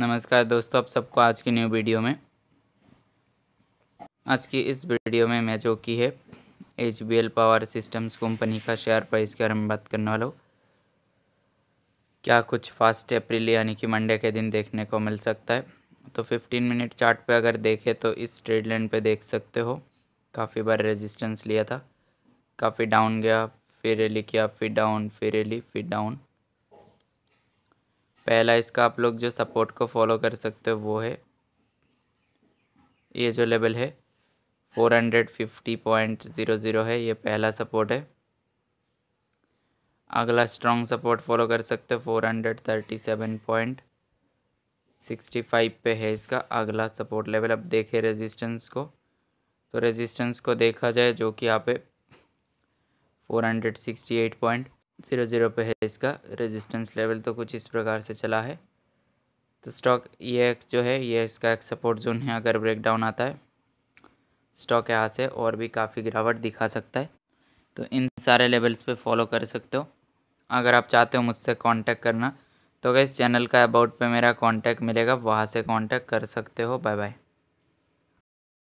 नमस्कार दोस्तों आप सबको आज की न्यू वीडियो में आज की इस वीडियो में मैं जो की है एच पावर सिस्टम्स कंपनी का शेयर प्राइस के बारे में बात करने वाला हूँ क्या कुछ फास्ट अप्रैल यानी कि मंडे के दिन देखने को मिल सकता है तो 15 मिनट चार्ट पे अगर देखें तो इस ट्रेड लाइन पे देख सकते हो काफ़ी बार रेजिस्टेंस लिया था काफ़ी डाउन गया फिर रैली किया फिर डाउन फिर रैली फिर डाउन पहला इसका आप लोग जो सपोर्ट को फॉलो कर सकते हो वो है ये जो लेवल है four hundred fifty point zero zero है ये पहला सपोर्ट है अगला स्ट्रॉन्ग सपोर्ट फॉलो कर सकते हो four hundred thirty seven point sixty five पे है इसका अगला सपोर्ट लेवल अब देखें रेजिस्टेंस को तो रेजिस्टेंस को देखा जाए जो कि यहाँ पे four hundred sixty eight point zero zero पे है इसका रेजिस्टेंस लेवल तो कुछ इस प्रकार से चला है तो स्टॉक ये एक जो है ये इसका एक सपोर्ट जोन है अगर ब्रेकडाउन आता है स्टॉक यहाँ से और भी काफ़ी गिरावट दिखा सकता है तो इन सारे लेवल्स पे फॉलो कर सकते हो अगर आप चाहते हो मुझसे कांटेक्ट करना तो इस चैनल का अबाउट पे मेरा कांटेक्ट मिलेगा वहाँ से कांटेक्ट कर सकते हो बाय बाय